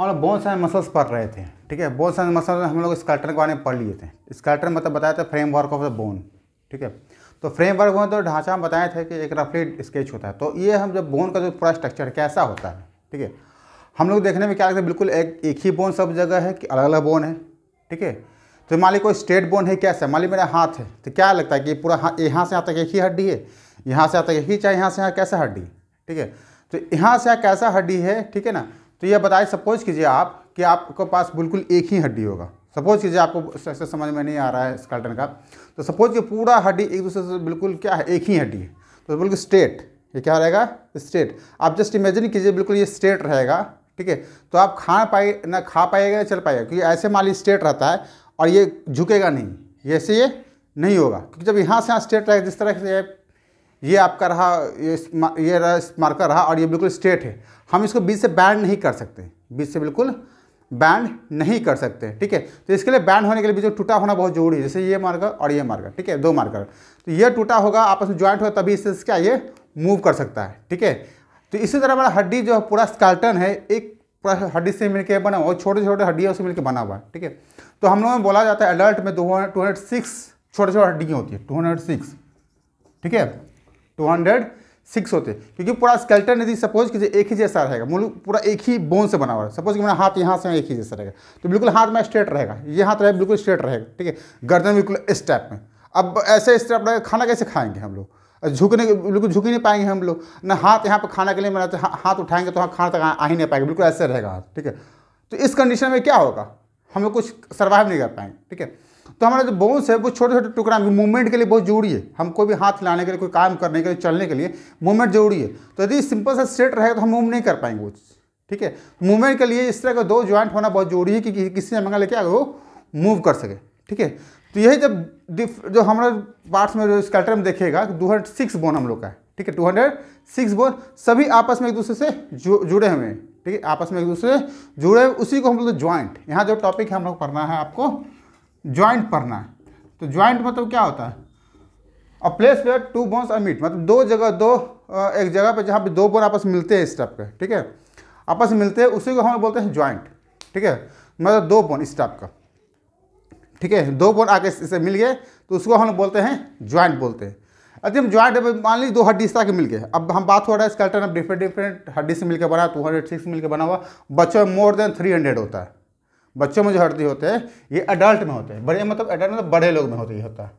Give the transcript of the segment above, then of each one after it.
हम लोग बहुत सारे मसल्स पढ़ रहे थे ठीक है बहुत सारे मसल हम लोग स्कल्टर के बारे में पढ़ लिए थे स्कल्टर मतलब बताया था फ्रेमवर्क ऑफ द बोन ठीक है तो फ्रेमवर्क में तो ढांचा हम बताए थे कि एक रफली स्केच होता है तो ये हम जब बोन का जो पूरा स्ट्रक्चर कैसा होता है ठीक है हम लोग देखने में क्या लगता है बिल्कुल एक एक ही बोन सब जगह है कि अलग अलग बोन है ठीक है तो मान ली कोई स्ट्रेट बोन है कैसा मान ली मेरा हाथ है तो क्या लगता है कि पूरा यहाँ से यहाँ तक एक ही हड्डी है यहाँ से यहाँ तक एक ही चाहे यहाँ से यहाँ कैसा हड्डी ठीक है तो यहाँ से यहाँ कैसा हड्डी है ठीक है ना तो यह बताए सपोज कीजिए आप कि आपके पास बिल्कुल एक ही हड्डी होगा सपोज कीजिए आपको ऐसे समझ में नहीं आ रहा है स्कल्टन का तो सपोज कि पूरा हड्डी एक दूसरे से बिल्कुल क्या है एक ही हड्डी है तो बिल्कुल स्ट्रेट ये क्या रहेगा स्ट्रेट आप जस्ट इमेजिन कीजिए बिल्कुल ये स्ट्रेट रहेगा ठीक है तो आप खा पाए ना खा पाएगा ना चल पाएगा क्योंकि ऐसे मान ली स्ट्रेट रहता है और ये झुकेगा नहीं ऐसे ये नहीं होगा क्योंकि जब यहाँ से यहाँ स्ट्रेट रहेगा जिस तरह से ये आपका रहा ये ये रहा इस मार्कर रहा और ये बिल्कुल स्ट्रेट है हम इसको बीच से बैंड नहीं कर सकते बीच से बिल्कुल बैंड नहीं कर सकते ठीक है तो इसके लिए बैंड होने के लिए बीच में टूटा होना बहुत जरूरी है जैसे ये मार्कर और ये मार्कर ठीक है दो मार्कर तो ये टूटा होगा आपस में ज्वाइंट होगा तभी इससे क्या ये मूव कर सकता है ठीक है तो इसी तरह हमारा हड्डी जो है पूरा स्काल्टन है एक पूरा हड्डी से मिलकर बना हुआ छोटे छोटे हड्डियों से मिलकर बना हुआ है ठीक है तो हम लोगों में बोला जाता है एडल्ट में दो टू हंड्रेड सिक्स छोटे छोटे हड्डियाँ होती है टू हंड्रेड सिक्स ठीक है टू हंड्रेड सिक्स होते क्योंकि पूरा स्केल्टन यदि सपोज कि एक ही जैसा रहेगा मूल पूरा एक ही बोन से बना हुआ है सपोज कि मेरा हाथ यहाँ से एक ही जैसा रहेगा तो बिल्कुल हाथ में स्ट्रेट रहेगा ये हाथ रहेगा बिल्कुल स्ट्रेट रहेगा ठीक है गर्दन बिल्कुल इस टाइप में अब ऐसे इस टाइप रहेगा खाना कैसे खाएंगे हम लोग झुकने बिल्कुल झुक ही नहीं पाएंगे हम लोग ना हाथ यहाँ पर खाना के लिए बनाते हाथ उठाएंगे तो हाँ खाना तक आ ही नहीं पाएंगे बिल्कुल ऐसे रहेगा ठीक है तो इस कंडीशन में क्या होगा हम लोग कुछ सर्वाइव नहीं कर पाएंगे ठीक है तो हमारा जो तो बोन्स है वो छोटे छोटे टुकड़ा मूवमेंट के लिए बहुत जरूरी है हम कोई भी हाथ लाने के लिए कोई काम करने के लिए चलने के लिए मूवमेंट जरूरी है तो यदि सिंपल सा स्ट्रेट रहेगा तो हम मूव नहीं कर पाएंगे वो ठीक है मूवमेंट के लिए इस तरह का दो ज्वाइंट होना बहुत जरूरी है कि, किसी किसी जगह लेके अगर वो मूव कर सके ठीक है तो यही जब जो हमारा पार्ट्स में जो स्कैल्टर में देखेगा टू हंड्रेड सिक्स बोन हम लोग का है ठीक है टू हंड्रेड सिक्स बोन सभी आपस में एक दूसरे से जुड़े हुए हैं ठीक है आपस में एक दूसरे से जुड़े उसी को हम लोग ज्वाइंट यहाँ जो टॉपिक है हम लोग पढ़ना है आपको ज्वाइंट पढ़ना है तो ज्वाइंट मतलब क्या होता है a place where two bones are meet मतलब दो जगह दो एक जगह पर जहाँ पे दो बोन आपस मिलते हैं इस टाइप ठीक है आपस में मिलते हैं उसी को हम बोलते हैं ज्वाइंट ठीक है मतलब दो बोन इस टाइप का ठीक है दो बोन आके इससे मिल गए तो उसको हम बोलते हैं ज्वाइंट बोलते हैं अच्छा हम ज्वाइंट मान लीजिए दो हड्डी इस तरह के मिल गए अब हम बात हो रहा है स्केल्टन अब डिफरेंट डिफरेंट हड्डी से मिलकर बना टू हंड्रेड सिक्स मिलकर बना हुआ बच्चों में मोर देन थ्री हंड्रेड होता है बच्चों में जो हड्डी होते हैं ये अडल्ट में होते हैं बड़े मतलब अडल्ट मतलब बड़े लोग में होते ही होता है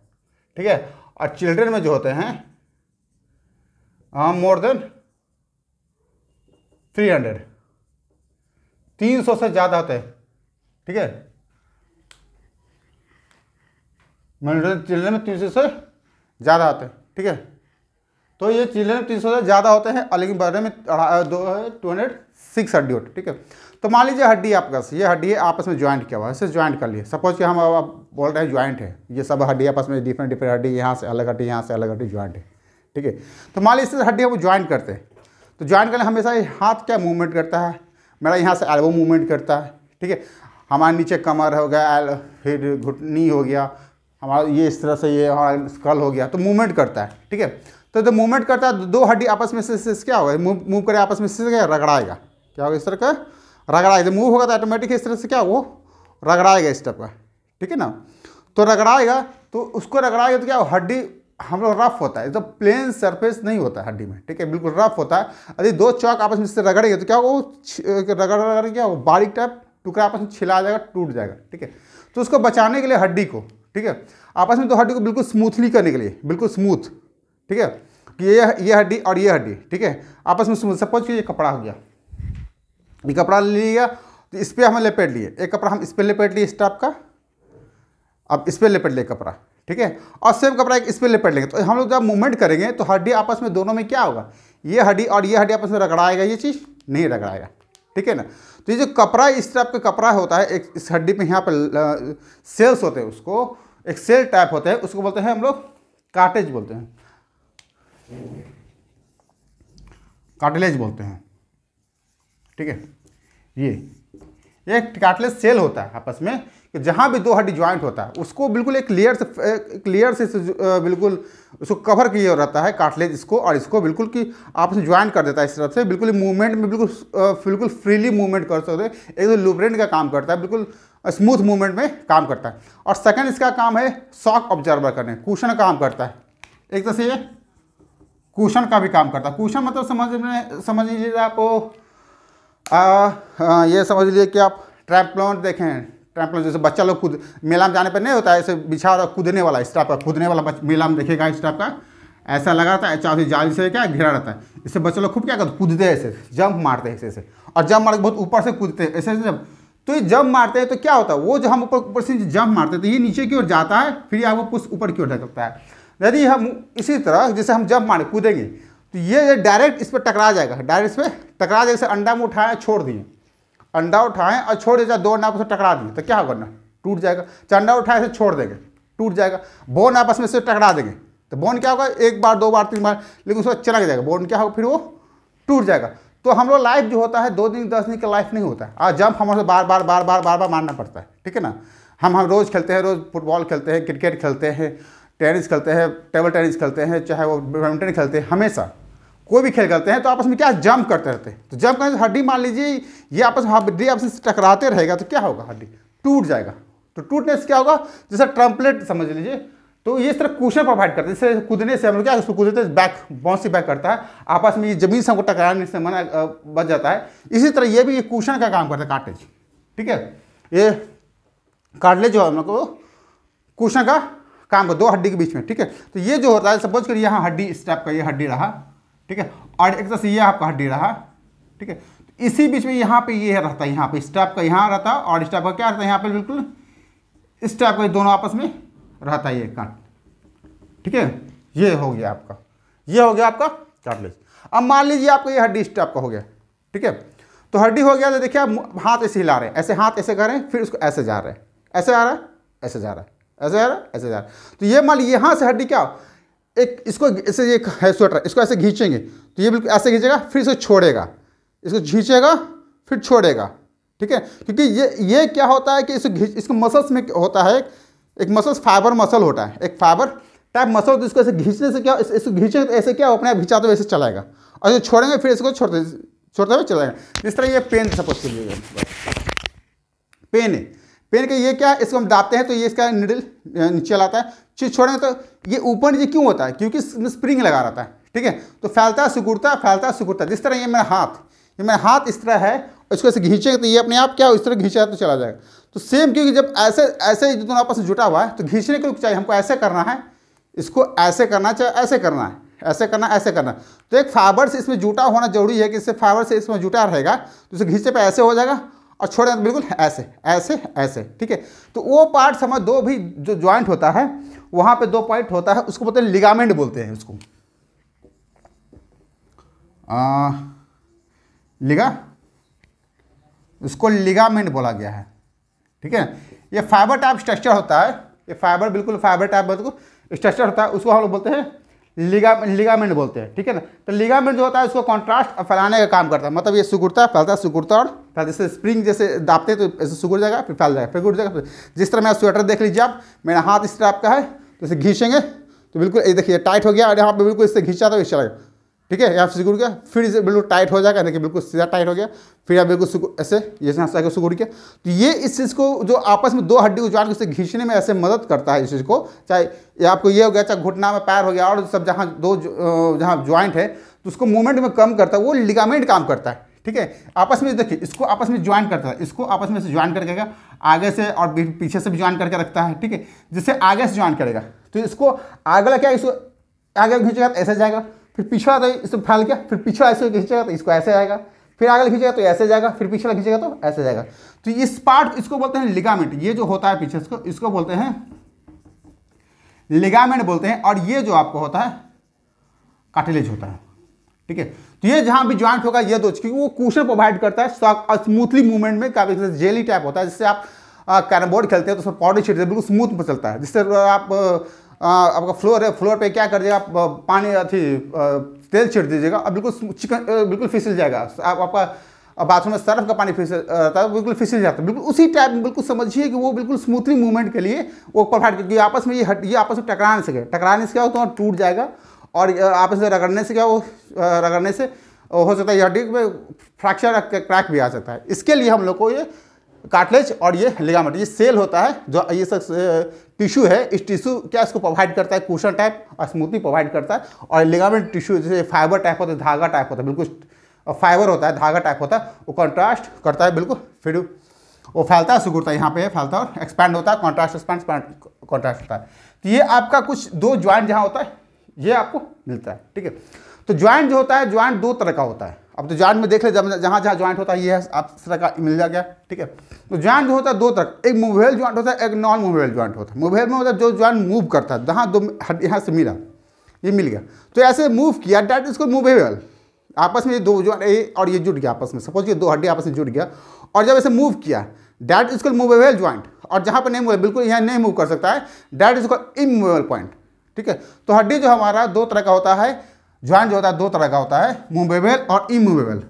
ठीक है और चिल्ड्रेन में जो होते हैं मोर देन थ्री हंड्रेड तीन सौ से ज़्यादा होते हैं ठीक है मिल्ड्रेन चिल्ड्रेन में तीन सौ से ज़्यादा होते हैं ठीक है तो ये चिल्ड्रेन में तीन सौ से ज़्यादा होते हैं लेकिन बड़े में दो है टू हंड्रेड सिक्स हड्डी होते ठीक है तो मान लीजिए हड्डी आपका ये हड्डी आपस में ज्वाइंट किया हुआ है इसे ज्वाइंट कर लिए सपोज कि हम अब बोल रहे हैं ज्वाइंट है ये सब हड्डी आपस में डिफरेंट डिफरेंट हड्डी यहाँ से अलग हड्डी यहाँ से अलग हड्डी ज्वाइंट है ठीक है तो मान लीजिए इससे हड्डी हम ज्वाइंट करते हैं तो ज्वाइंट करने हमेशा हाथ क्या मूवमेंट करता है मेरा यहाँ से एल्बो मूवमेंट करता है ठीक है हमारे नीचे कमर हो गया फिर घुटनी हो गया हमारा ये इस तरह से ये हमारा स्कल हो गया तो मूवमेंट करता है ठीक है तो जब मूवमेंट करता है तो दो हड्डी आपस में से क्या होगा मूव मूव करे आपस में से रगड़ाएगा क्या होगा इस तरह का रगड़ाएगा मूव होगा तो ऑटोमेटिक इस तरह से क्या वो रगड़ाएगा इस टाइप का ठीक है ना तो रगड़ाएगा तो उसको रगड़ाएगा तो क्या हड्डी हम लोग रफ होता है तो प्लेन सरफेस नहीं होता है हड्डी में ठीक है बिल्कुल रफ होता है यदि दो चौक आपस में इससे रगड़ेंगे तो क्या वो रगड़ रगड़ क्या वो बारीक टाइप टुकड़ा आपस में छिला जाएगा टूट जाएगा ठीक है तो उसको बचाने के लिए हड्डी को ठीक है आपस में दो तो हड्डी को बिल्कुल स्मूथली करने के लिए बिल्कुल स्मूथ ठीक है ये ये हड्डी और ये हड्डी ठीक है आपस में स्मूथ सपोज कि ये कपड़ा हो गया ये कपड़ा ले लिया तो इस पर हम लपेट लिए एक कपड़ा हम इस पर लपेट लिए स्टाफ का अब इस पर लपेट लिए कपड़ा ठीक है और सेम कपड़ा एक इस पर लपेट लेंगे तो हम लोग जब मूवमेंट करेंगे तो हड्डी आपस में दोनों में क्या होगा ये हड्डी और ये हड्डी आपस में रगड़ाएगा ये चीज़ नहीं रगड़ाएगा ठीक है ना तो ये जो कपड़ा इस टाइप का कपड़ा होता है एक इस हड्डी पे यहाँ पर सेल्स होते हैं उसको एक सेल टाइप होते हैं उसको बोलते हैं हम लोग काटेज बोलते हैं काटेलेज बोलते हैं ठीक है ये एक काटलेस सेल होता है आपस में कि जहाँ भी दो हड्डी ज्वाइंट होता है उसको बिल्कुल एक लेयर से एक लेयर से बिल्कुल उसको कवर किया रहता है काटलेज इसको और इसको बिल्कुल कि आपस में ज्वाइन कर देता है इस तरफ से बिल्कुल मूवमेंट में बिल्कुल बिल्कुल फ्रीली मूवमेंट कर सकते एक तो लुब्रेंट का काम करता है बिल्कुल स्मूथ मूवमेंट में काम करता है और सेकेंड इसका काम है शॉक ऑब्जर्वर करने कुशन काम करता है एक तरह से ये कुशन का भी काम करता है कुशन मतलब समझ में समझ लीजिए आप आ, आ, ये समझ लीजिए कि आप ट्रैपलॉन देखें ट्रैपलॉन जैसे बच्चा लोग कूद मेला में जाने पर नहीं होता है ऐसे बिछा और कूदने वाला इस टाइप का कूदने वाला मेला में देखेगा इस टाइप का ऐसा लगा है चाहे जाली से क्या घिरा रहता है इससे बच्चे लोग खूब क्या करते कूदते हैं ऐसे जंप मारते हैं ऐसे ऐसे और जंप मार बहुत ऊपर से कूदते हैं ऐसे ऐसे जब तो ये जंप मारते हैं तो क्या होता है वो जो हम ऊपर ऊपर से जंप मारते हैं तो ये नीचे की ओर जाता है फिर आपको पुश ऊपर की ओर ढकता है यदि हम इसी तरह जैसे हम जंप मारें कूदेंगे तो ये डायरेक्ट इस पर टकरा जाएगा डायरेक्ट इस पर टकरा जाएगा अंडा में उठाएं छोड़ दिए अंडा उठाएं और छोड़ दिए दो अंडा से टकरा दिए तो क्या होगा ना टूट जाएगा चाहे अंडा उठाए से छोड़ देंगे टूट जाएगा बोन आपस में से टकरा देंगे तो बोन क्या होगा एक बार दो बार तीन बार लेकिन उसको चला जाएगा बोन क्या होगा फिर वो टूट जाएगा तो हम लोग लाइफ जो होता है दो दिन दस दिन का लाइफ नहीं होता है आज जंप हमारे बार बार बार बार बार बार मारना पड़ता है ठीक है ना हम हम रोज़ खेलते हैं रोज़ फुटबॉल खेलते हैं क्रिकेट खेलते हैं टेनिस खेलते हैं टेबल टेनिस खेलते हैं चाहे वो बैडमिंटन खेलते हैं हमेशा कोई भी खेल करते हैं तो आपस में क्या जंप करते रहते हैं तो जंप करने से हड्डी मान लीजिए ये आपस में हड्डी आपस में टकराते रहेगा तो क्या होगा हड्डी टूट जाएगा तो टूटने से क्या होगा जैसे ट्रम्पलेट समझ लीजिए तो ये इस तरह कुशन प्रोवाइड करते हैं जैसे कूदने से हम लोग क्या उसको कूदते हैं बैक बाउंसी बैक करता है आपस में ये जमीन से हमको टकराने से मना बच जाता है इसी तरह ये भी ये कुशन का काम करता है काटेज ठीक है ये काटले जो है हम लोग को कुशन का काम कर दो हड्डी के बीच में ठीक है तो ये जो होता है सपोज करिए यहाँ हड्डी इस टाइप का ये हड्डी रहा ठीक है और एक तरह तो ये आपका हड्डी रहा ठीक है इसी बीच में यहाँ पे ये रहता है यहाँ पे स्टाप का यहाँ रहता और स्टाप का क्या रहता है यहाँ पे बिल्कुल स्टाप का दोनों आपस में रहता है ये कान ठीक है ये हो गया आपका ये हो गया आपका कार्टिलेज अब मान लीजिए आपका ये हड्डी स्टाप का हो गया ठीक है तो हड्डी हो गया तो देखिए आप हाथ ऐसे हिला रहे हैं ऐसे हाथ ऐसे कर रहे हैं फिर उसको ऐसे जा रहे हैं ऐसे आ रहा है ऐसे जा रहा है ऐसे आ रहा है ऐसे जा रहा है तो ये मान लीजिए यहाँ से हड्डी क्या एक इसको ऐसे एक है स्वेटर इसको ऐसे खींचेंगे तो ये बिल्कुल ऐसे खींचेगा फिर इसे छोड़ेगा इसको खींचेगा फिर छोड़ेगा ठीक है क्योंकि ये ये क्या होता है कि इसको घींच इसको मसल्स में होता है एक मसल्स फाइबर मसल होता है एक फाइबर टाइप मसल तो इसको ऐसे घींचने से क्या इसको घींचेंगे तो ऐसे क्या अपने आप घिंचाते हुए ऐसे चलाएगा और जो छोड़ेंगे फिर इसको छोड़ते छोड़ते हुए चलाएंगे इस तरह ये पेन सपोज कीजिएगा पेन है पेन का ये क्या है इसको हम दाबते हैं तो ये इसका निडल नीचे लाता है चीज़ छोड़ें तो ये ऊपर नीचे क्यों होता है क्योंकि स्प्रिंग लगा रहता है ठीक है तो फैलता है सिकुड़ता फैलता है सिकुड़ता जिस तरह ये मेरा हाथ ये मेरा हाथ इस तरह है इसको ऐसे खींचेंगे तो ये अपने आप क्या इस तरह घींचा तो चला जाएगा तो सेम क्योंकि जब ऐसे ऐसे दोनों आपस में जुटा हुआ है तो घींचने को चाहिए हमको ऐसे करना है इसको ऐसे करना चाहे ऐसे करना है ऐसे करना ऐसे करना तो एक फाइबर से इसमें जुटा होना जरूरी है कि इससे फाइबर से इसमें जुटा रहेगा तो इसे घींचे पर ऐसे हो जाएगा और छोड़े तो बिल्कुल ऐसे ऐसे ऐसे ठीक है तो वो पार्ट समझ दो भी जो ज्वाइंट होता है वहां पे दो पॉइंट होता है उसको बोलते हैं लिगामेंट बोलते हैं उसको आ, लिगा उसको लिगामेंट बोला गया है ठीक है ये फाइबर टाइप स्ट्रक्चर होता है ये फाइबर बिल्कुल फाइबर टाइप बिल्कुल स्ट्रक्चर होता है उसको हम लोग बोलते हैं लिगा लिगामेंट बोलते हैं ठीक है ना तो लिगामेंट जो होता है उसको कॉन्ट्रास्ट फैलाने का काम करता है मतलब ये सुगुरता फैलता है सुगुरता और फैल जैसे स्प्रिंग जैसे दापते तो ऐसे सुगुर जाएगा फिर फैल जाएगा फिर गुड़ जाएगा जिस तरह मेरा स्वेटर देख लीजिए आप मेरा हाथ इस तरह आपका है तो इसे घींचेंगे तो बिल्कुल ये देखिए टाइट हो गया और यहाँ पर बिल्कुल इससे घींचा तो इस लगेगा ठीक है यहाँ सिकुड़ गया फिर इसे बिल्कुल टाइट हो जाएगा देखिए बिल्कुल सीधा टाइट हो गया फिर आप बिल्कुल ऐसे जैसे यहाँ से गया तो ये इस चीज़ को जो आपस में दो हड्डी को उजाड़ के उसे घींचने में ऐसे मदद करता है इस चीज़ को चाहे ये आपको ये हो गया चाहे घुटना में पैर हो गया और सब जहाँ दो जहाँ ज्वाइंट है तो उसको मूवमेंट में कम करता है वो लिगामेंट काम करता है ठीक है आपस में देखिए इसको आपस में ज्वाइन करता है इसको आपस में से ज्वाइन कर आगे से और पीछे से भी ज्वाइन करके रखता है ठीक है जिससे आगे से ज्वाइन करेगा तो इसको आगे वाला क्या इसको आगे खींचेगा तो ऐसे जाएगा फिर पिछड़ा तो इसको फैल गया फिर पिछड़ा ऐसे खींचेगा तो इसको ऐसे आएगा फिर आगे खींचेगा तो ऐसे जाएगा फिर पिछड़ा खींचेगा तो ऐसे जाएगा तो इस पार्ट इसको बोलते हैं लिगामेंट ये जो होता है पीछे इसको इसको बोलते हैं लिगामेंट बोलते हैं और ये जो आपको होता है काटिलेज होता है ठीक है तो ये जहां भी ज्वाइंट होगा ये दोष क्योंकि वो कुशन प्रोवाइड करता है स्मूथली मूवमेंट uh, में काफी जेली टाइप होता है जिससे आप कैरम uh, बोर्ड खेलते हैं तो उसमें पाउडर छिड़ते बिल्कुल स्मूथ में चलता है जिससे uh, आप आपका फ्लोर है फ्लोर पे क्या कर दिया आप पानी अथी तेल छिड़ दीजिएगा और बिल्कुल चिकन बिल्कुल फिसल जाएगा आप आपका बाथरूम में सर्फ का पानी फिसल रहता है बिल्कुल फिसल जाता है बिल्कुल उसी टाइप में बिल्कुल समझिए कि वो बिल्कुल स्मूथली मूवमेंट के लिए वो प्रोवाइड क्योंकि आपस में ये हट ये आपस में टकरा नहीं सके टकरा नहीं सके तो टूट जाएगा और आप इसे रगड़ने से क्या वो रगड़ने से हो सकता है यह हड्डी में फ्रैक्चर क्रैक भी आ सकता है इसके लिए हम लोग को ये कार्टलेज और ये लिगामेंट ये सेल होता है जो ये सब टिश्यू है इस टिश्यू क्या इसको प्रोवाइड करता है कुशन टाइप और स्मूथली प्रोवाइड करता है और लिगामेंट टिश्यू जैसे फाइबर टाइप होता है धागा टाइप होता है बिल्कुल फाइबर होता है धागा टाइप होता है वो कॉन्ट्रास्ट करता है बिल्कुल फिर वो फैलता है सुगुड़ता है यहाँ पर फैलता है और एक्सपैंड होता है कॉन्ट्रास्ट एक्सपैंड कॉन्ट्रास्ट होता है तो ये आपका कुछ दो ज्वाइंट जहाँ होता है ये आपको मिलता है ठीक है तो ज्वाइंट जो होता है ज्वाइंट दो तरह का होता है अब तो ज्वाइंट में देख ले जहाँ जहाँ ज्वाइंट होता है ये आप इस तरह का मिल जा गया ठीक है तो ज्वाइंट जो होता है दो तरह एक मूवेबल ज्वाइंट होता है एक नॉन मूवेबल ज्वाइंट होता है मूवेबल में मतलब जो ज्वाइंट मूव करता है जहाँ दो यहाँ से मिला ये मिल गया तो ऐसे मूव किया डैट इसको मूवेबल आपस में ये दो ज्वाइंट और ये जुट गया आपस में सपोज ये दो हड्डी आपस में जुट गया और जब ऐसे मूव किया डैट इसको मूवेबल ज्वाइंट और जहाँ पर नहीं मूव बिल्कुल यहाँ नहीं मूव कर सकता है डैट इसको इमूवेबल पॉइंट ठीक है तो हड्डी जो हमारा दो तरह का होता है ज्वाइंट जो होता है दो तरह का होता है मूवेबल और इमूवेबल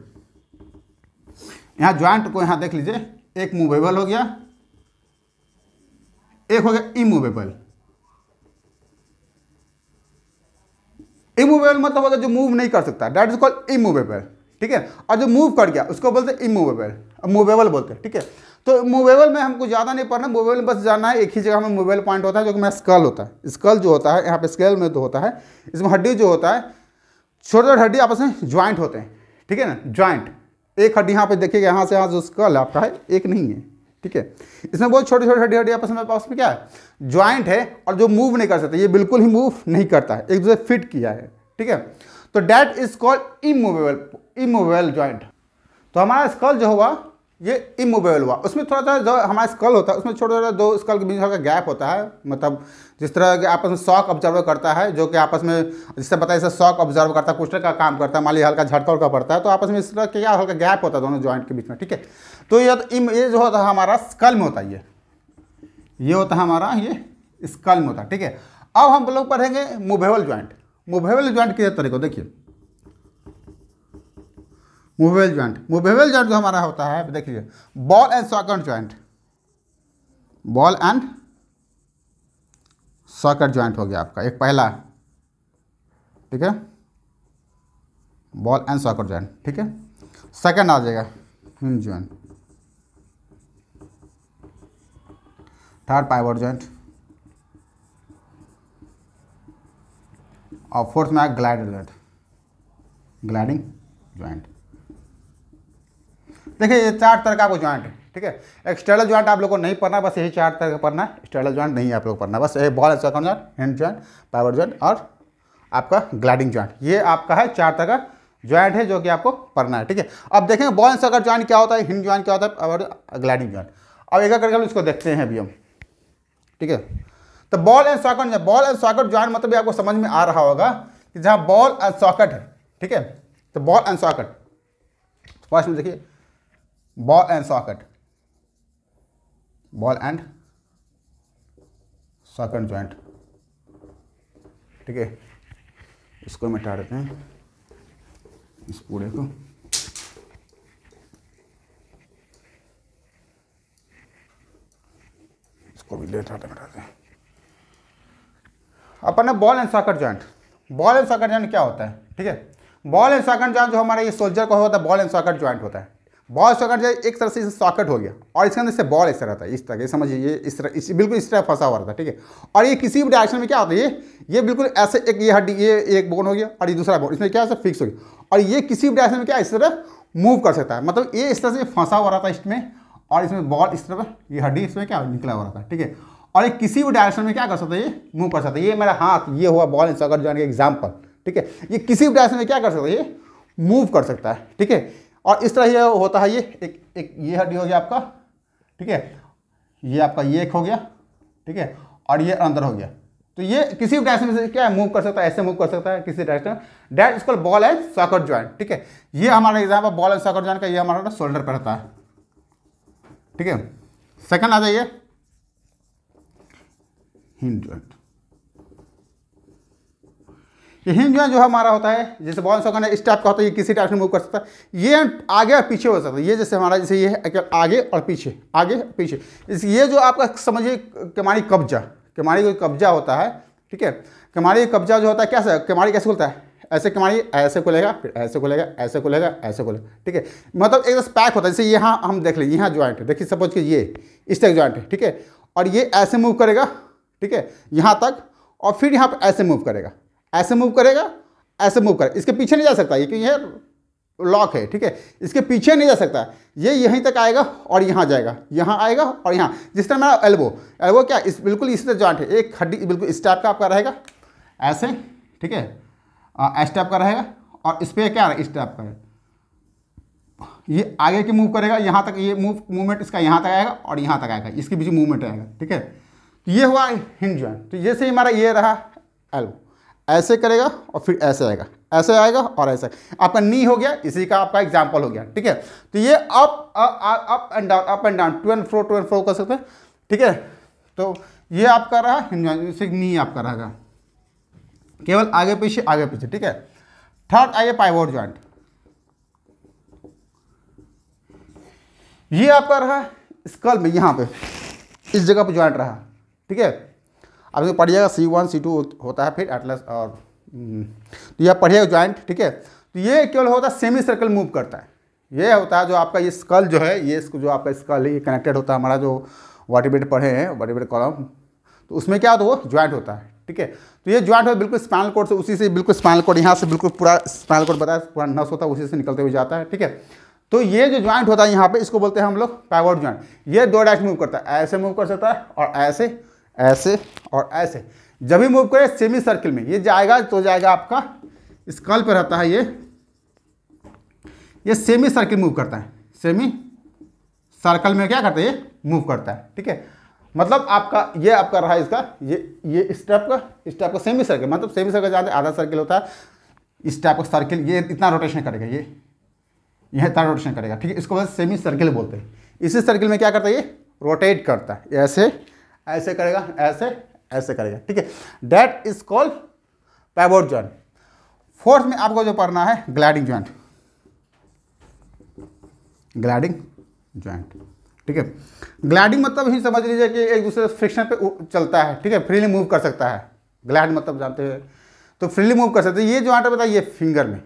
यहां ज्वाइंट को यहां देख लीजिए एक मूवेबल हो गया एक हो गया इमूवेबल इमूवेबल मतलब होता है जो मूव नहीं कर सकता डैट इज कॉल्ड इमूवेबल ठीक है और जो मूव कर गया उसको बोलते हैं इमूवेबल मूवेबल बोलते हैं ठीक है तो मूवेबल में हमको ज़्यादा नहीं पढ़ना मूवेबल में बस जानना है एक ही जगह में मूवेबल पॉइंट होता है जो कि मेरा स्कल होता है स्कल जो होता है यहाँ पे स्केल में तो होता है इसमें हड्डी जो होता है छोटे छोटे हड्डी आपस में ज्वाइंट होते हैं ठीक है ना ज्वाइंट एक हड्डी यहाँ पे देखिएगा यहाँ से यहाँ जो स्कल आपका है एक नहीं है ठीक है इसमें बहुत छोटी छोटे हड्डी हड्डी आपस में पास में क्या है ज्वाइंट है और जो मूव नहीं कर सकता ये बिल्कुल ही मूव नहीं करता है एक दूसरे फिट किया है ठीक है तो that is called immovable immovable joint तो हमारा स्कल जो होगा ये इमोबेबल हुआ उसमें थोड़ा सा जो हमारा स्कल होता है उसमें छोटा छोटा दो स्कल के बीच का गैप होता है मतलब जिस तरह के आपस में शॉक ऑब्जर्व करता है जो कि आपस में जिससे पता है जैसे शॉक ऑब्जर्व करता है कुछ का काम करता है माली हल्का झटका उड़का पड़ता है तो आपस में इस तरह के क्या हल्का गैप होता है दोनों ज्वाइंट के बीच में ठीक है तो ये इम तो ये जो होता है हमारा स्कल में होता है ये ये होता है हमारा ये स्कल में होता है ठीक है अब हम लोग पढ़ेंगे मूवेबल ज्वाइंट मूवेबल ज्वाइंट के तरीके देखिए मूवेबल ज्वाइंट मूवेबल ज्वाइंट जो हमारा होता है देखिए ball and socket joint ball and socket joint हो गया आपका एक पहला ठीक है बॉल एंड सॉकेट ज्वाइंट ठीक है सेकंड आ जाएगा hinge joint third pivot joint और फोर्थ में आया ग्लाइडर ज्वाइंट ग्लाइडिंग ज्वाइंट देखिए ये चार तरह का आपको ज्वाइंट है ठीक है एक्सटर्नल ज्वाइंट आप लोगों को नहीं पढ़ना बस यही चार तरह का पढ़ना है एक्सटर्नल ज्वाइंट नहीं आप लोग पढ़ना बस ये ball extra joint hand joint power joint और आपका ग्लाइडिंग ज्वाइंट ये आपका है चार तरह का ज्वाइंट है जो कि आपको पढ़ना है ठीक है अब देखेंगे बॉल एंड सर्कल ज्वाइंट क्या होता है हिंड ज्वाइंट क्या होता है और ग्लाइडिंग ज्वाइंट अब एक करके हम इसको देखते हैं अभी हम ठीक है तो ball and socket ball and socket joint मतलब आपको समझ में आ रहा होगा कि जहाँ बॉल एंड सॉकेट है ठीक है तो बॉल एंड सॉकेट फर्स्ट में देखिए ball and socket ball and socket joint ठीक है इसको मिटा देते हैं इस कूड़े को इसको भी लेटा मिटाते हैं अपन ने ball and socket joint ball and socket joint क्या होता है ठीक है बॉल एंड सॉकेट ज्वाइंट जो हमारा ये सोल्जर का होता है बॉल एंड सॉकेट ज्वाइंट होता है बॉल शॉकट जो एक तरह से इसे सॉकेट हो गया और इसके अंदर से बॉल ऐसा तरह है इस तरह समझिए ये इस तरह इस बिल्कुल इस तरह फंसा हुआ था ठीक है और ये किसी भी डायरेक्शन में क्या होता है ये ये बिल्कुल ऐसे एक ये हड्डी ये एक बोन हो गया और ये दूसरा बोन इसमें क्या है फिक्स हो गया और ये किसी भी डायरेक्शन में क्या इस तरह मूव कर सकता है मतलब ये इस तरह से फंसा हुआ था इसमें और इसमें बॉल इस तरह ये हड्डी इसमें क्या निकला हुआ था ठीक है और ये किसी भी डायरेक्शन में क्या कर सकता है ये मूव कर सकता है ये मेरा हाथ ये हुआ बॉल इन जो जो एग्जाम्पल ठीक है ये किसी भी डायरेक्शन में क्या कर सकता है ये मूव कर सकता है ठीक है और इस तरह ये होता है ये एक एक ये हड्डी हो गया आपका ठीक है ये आपका ये एक हो गया ठीक है और ये अंदर हो गया तो ये किसी भी डायरेक्शन में क्या है मूव कर सकता है ऐसे मूव कर सकता है किसी डायरेक्शन में डैट इसको बॉल एंड सॉकेट ज्वाइंट ठीक है ये हमारा example ball and socket joint का ये हमारा शोल्डर पर रहता है ठीक है सेकंड आ जाइए हिंड ज्वाइंट ये हिंज जो है हमारा होता है जैसे बाउंस होगा इस टाइप का होता है ये किसी टाइप से मूव कर सकता है ये आगे और पीछे हो सकता है ये जैसे हमारा जैसे ये है आगे और पीछे आगे और पीछे इस ये जो आपका समझिए कमारी कब्जा कमारी कोई कब्जा होता है ठीक है कमारी कब्जा जो होता है कैसे कमारी कैसे खुलता है ऐसे कमारी ऐसे खुलेगा फिर ऐसे खुलेगा ऐसे खुलेगा ऐसे खुलेगा ठीक है मतलब एक पैक होता है जैसे यहाँ हम देख लें यहाँ ज्वाइंट है देखिए सपोज कि ये इस तक ज्वाइंट है ठीक है और ये ऐसे मूव करेगा ठीक है यहाँ तक और फिर यहाँ पर ऐसे मूव करेगा ऐसे मूव करेगा ऐसे मूव करेगा इसके पीछे नहीं जा सकता ये क्योंकि ये लॉक है ठीक है इसके पीछे नहीं जा सकता ये यहीं तक आएगा और यहाँ जाएगा यहाँ आएगा और यहाँ जिस तरह मेरा एल्बो एल्बो क्या इस बिल्कुल इसी तरह जॉइंट है एक हड्डी बिल्कुल इस टाइप का आपका रहेगा ऐसे ठीक है इस टाइप का रहेगा और इस पर क्या इस टाइप का ये आगे की मूव करेगा यहाँ तक ये मूव मूवमेंट इसका यहाँ तक आएगा और यहाँ तक आएगा इसके बीच मूवमेंट आएगा ठीक है तो ये हुआ हिंड जॉइंट तो जैसे हमारा ये रहा एल्बो ऐसे करेगा और फिर ऐसे आएगा ऐसे आएगा और ऐसे आपका नी हो गया इसी का आपका एग्जाम्पल हो गया ठीक है तो ये up up and down up and down to and fro to and fro कर सकते हैं ठीक है तो ये आपका रहा जैसे नी आपका रहेगा केवल आगे पीछे आगे पीछे ठीक है थर्ड आइए पाइवोट ज्वाइंट ये आपका रहा स्कल में यहां पे इस जगह पर ज्वाइंट रहा ठीक है अब इसको पढ़िएगा सी वन सी टू होता है फिर एटलस और हम्म, तो यह पढ़िएगा ज्वाइंट ठीक है तो ये केवल होता है सेमी सर्कल मूव करता है ये होता है जो आपका ये स्कल जो है ये जो आपका स्कल है ये कनेक्टेड होता है हमारा जो वर्टिब्रेट पढ़े हैं वर्टिब्रेट कॉलम तो उसमें क्या होता है वो ज्वाइंट होता है ठीक है तो ये ज्वाइंट होता है बिल्कुल स्पाइनल कोड से उसी से बिल्कुल स्पाइनल कोड यहाँ से बिल्कुल पूरा स्पाइनल कोड बताया पूरा नस होता है उसी से निकलते हुए जाता है ठीक है तो ये जो ज्वाइंट होता है यहाँ पे इसको बोलते हैं हम लोग पैवर्ड ज्वाइंट ये दो डायरेक्ट मूव करता है ऐसे मूव कर सकता है और ऐसे ऐसे और ऐसे जब भी मूव करे सेमी सर्किल में ये जाएगा तो जाएगा आपका स्कल पर रहता है ये ये सेमी सर्किल मूव करता है सेमी सर्कल में क्या करता है ये मूव करता है ठीक है मतलब आपका ये आपका रहा इसका ये ये स्टेप का स्टेप का सेमी सर्किल मतलब सेमी सर्कल जाते आधा सर्किल होता है स्टेप का सर्किल ये इतना रोटेशन करेगा ये यह इतना रोटेशन करेगा ठीक है इसको सेमी सर्किल बोलते हैं इसी सर्किल में क्या करता है ये रोटेट करता है ऐसे ऐसे करेगा ऐसे ऐसे करेगा ठीक है that is called pivot joint fourth में आपको जो पढ़ना है ग्लाइडिंग ज्वाइंट ग्लाइडिंग ज्वाइंट ठीक है ग्लाइडिंग मतलब ही समझ लीजिए कि एक दूसरे फ्रिक्शन पे चलता है ठीक है फ्रीली मूव कर सकता है ग्लाइड मतलब जानते हैं तो फ्रीली मूव कर सकते हैं ये ज्वाइंट होता है फिंगर में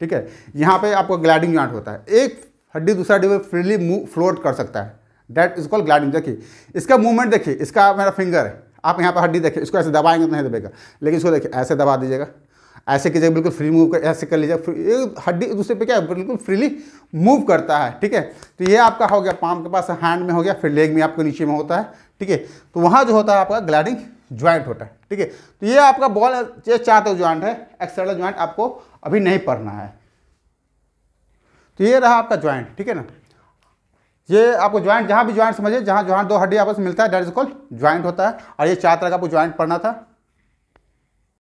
ठीक है यहाँ पे आपको ग्लाइडिंग ज्वाइंट होता है एक हड्डी दूसरा हड्डी में फ्रीली मूव फ्लोट कर सकता है डेट इज कॉल ग्लाइडिंग देखिए इसका मूवमेंट देखिए इसका मेरा फिंगर है आप यहाँ पर हड्डी देखिए इसको ऐसे दबाएंगे तो नहीं दबेगा लेकिन इसको देखिए ऐसे दबा दीजिएगा ऐसे कीजिएगा बिल्कुल फ्री मूव कर ऐसे कर लीजिए हड्डी दूसरे पे क्या बिल्कुल फ्रीली मूव करता है ठीक है तो ये आपका हो गया पाम के पास हैंड में हो गया फिर लेग में आपके नीचे में होता है ठीक है तो वहाँ जो होता है आपका ग्लाइडिंग ज्वाइंट होता है ठीक है तो ये आपका बॉल ये चार तक ज्वाइंट है एक्सटर्नल ज्वाइंट आपको अभी नहीं पढ़ना है तो ये रहा आपका ज्वाइंट ठीक है ना ये आपको ज्वाइंट जहाँ भी ज्वाइंट समझिए जहाँ ज्वाइंट दो हड्डी आपस में मिलता है डेट इज कॉल्ड ज्वाइंट होता है और ये चार तरह का आपको ज्वाइंट पढ़ना था